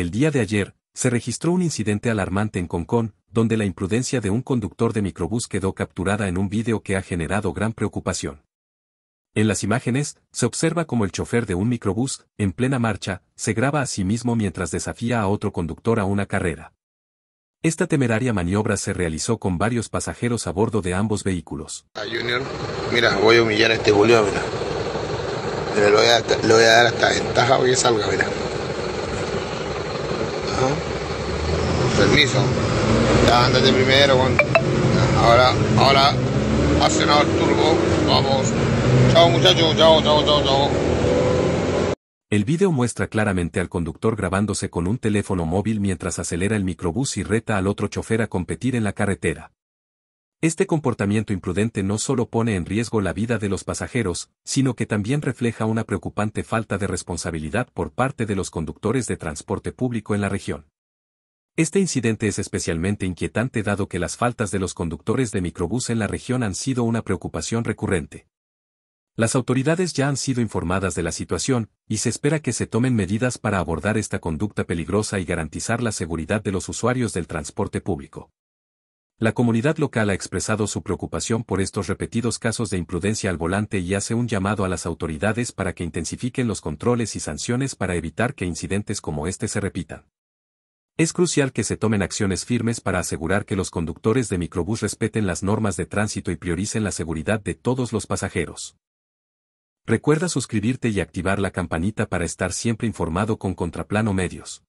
El día de ayer, se registró un incidente alarmante en Concón, donde la imprudencia de un conductor de microbús quedó capturada en un vídeo que ha generado gran preocupación. En las imágenes, se observa como el chofer de un microbús, en plena marcha, se graba a sí mismo mientras desafía a otro conductor a una carrera. Esta temeraria maniobra se realizó con varios pasajeros a bordo de ambos vehículos. Ah, Junior, mira, voy a humillar a este Julio, mira. Le voy a, dar hasta ventaja, voy salga, mira. primero, Ahora, ahora el turbo. Vamos. El video muestra claramente al conductor grabándose con un teléfono móvil mientras acelera el microbús y reta al otro chofer a competir en la carretera. Este comportamiento imprudente no solo pone en riesgo la vida de los pasajeros, sino que también refleja una preocupante falta de responsabilidad por parte de los conductores de transporte público en la región. Este incidente es especialmente inquietante dado que las faltas de los conductores de microbús en la región han sido una preocupación recurrente. Las autoridades ya han sido informadas de la situación, y se espera que se tomen medidas para abordar esta conducta peligrosa y garantizar la seguridad de los usuarios del transporte público. La comunidad local ha expresado su preocupación por estos repetidos casos de imprudencia al volante y hace un llamado a las autoridades para que intensifiquen los controles y sanciones para evitar que incidentes como este se repitan. Es crucial que se tomen acciones firmes para asegurar que los conductores de microbús respeten las normas de tránsito y prioricen la seguridad de todos los pasajeros. Recuerda suscribirte y activar la campanita para estar siempre informado con Contraplano Medios.